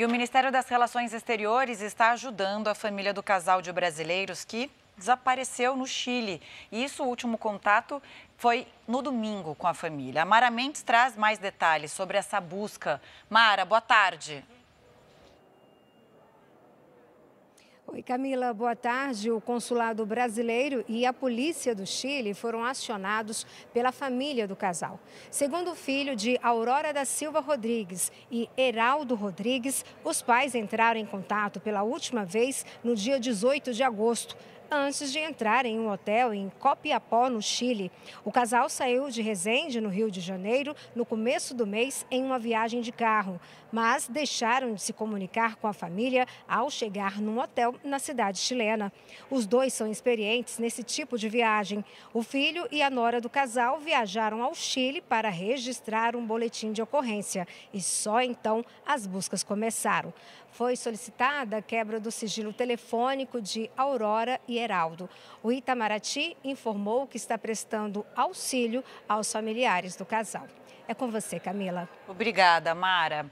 E o Ministério das Relações Exteriores está ajudando a família do casal de brasileiros que desapareceu no Chile. E isso, o último contato foi no domingo com a família. A Mara Mendes traz mais detalhes sobre essa busca. Mara, boa tarde. Oi, Camila, boa tarde. O consulado brasileiro e a polícia do Chile foram acionados pela família do casal. Segundo o filho de Aurora da Silva Rodrigues e Heraldo Rodrigues, os pais entraram em contato pela última vez no dia 18 de agosto antes de entrar em um hotel em Copiapó, no Chile. O casal saiu de Resende, no Rio de Janeiro, no começo do mês em uma viagem de carro, mas deixaram de se comunicar com a família ao chegar num hotel na cidade chilena. Os dois são experientes nesse tipo de viagem. O filho e a nora do casal viajaram ao Chile para registrar um boletim de ocorrência e só então as buscas começaram. Foi solicitada a quebra do sigilo telefônico de Aurora e Heraldo. O Itamaraty informou que está prestando auxílio aos familiares do casal. É com você, Camila. Obrigada, Mara.